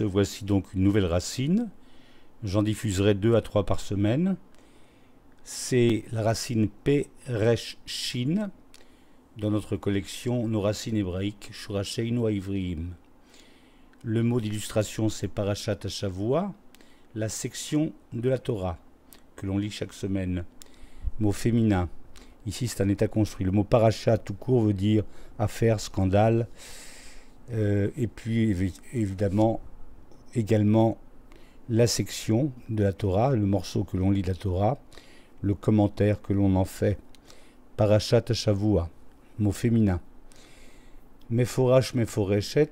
Voici donc une nouvelle racine. J'en diffuserai deux à trois par semaine. C'est la racine P. Resh Shin dans notre collection Nos racines hébraïques, ou Ivrim. Le mot d'illustration c'est Parashat HaShavua la section de la Torah que l'on lit chaque semaine. Mot féminin. Ici c'est un état construit. Le mot Parashat tout court veut dire affaire, scandale. Euh, et puis évidemment également la section de la Torah, le morceau que l'on lit de la Torah, le commentaire que l'on en fait. Parashat Shavua, mot féminin. Meforash Meforeshet,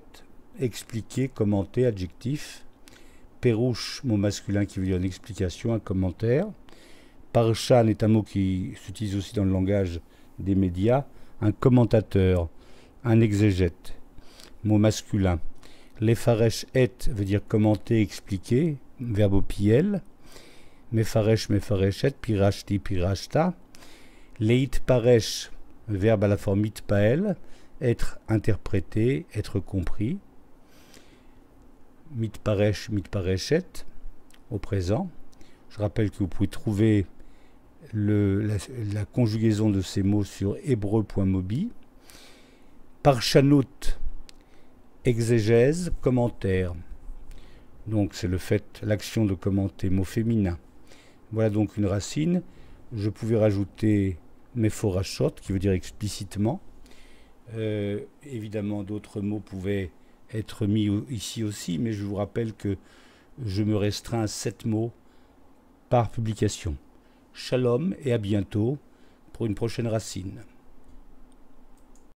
expliquer, commenter, adjectif. Perouche, mot masculin qui veut dire une explication, un commentaire. Parshan est un mot qui s'utilise aussi dans le langage des médias, un commentateur, un exégète mot masculin. L'effarèche »« et veut dire commenter, expliquer, verbe au piel. Mefaresh, mefareshet, pirachti »« pirashta. Leit paresh, verbe à la forme pael, être interprété, être compris. paresh et au présent. Je rappelle que vous pouvez trouver la, conjugaison de ces mots sur hébreu.mobi. Parchanot, Exégèse, commentaire. Donc c'est le fait, l'action de commenter, mot féminin. Voilà donc une racine. Je pouvais rajouter forachotes, qui veut dire explicitement. Euh, évidemment, d'autres mots pouvaient être mis ici aussi, mais je vous rappelle que je me restreins à sept mots par publication. Shalom et à bientôt pour une prochaine racine.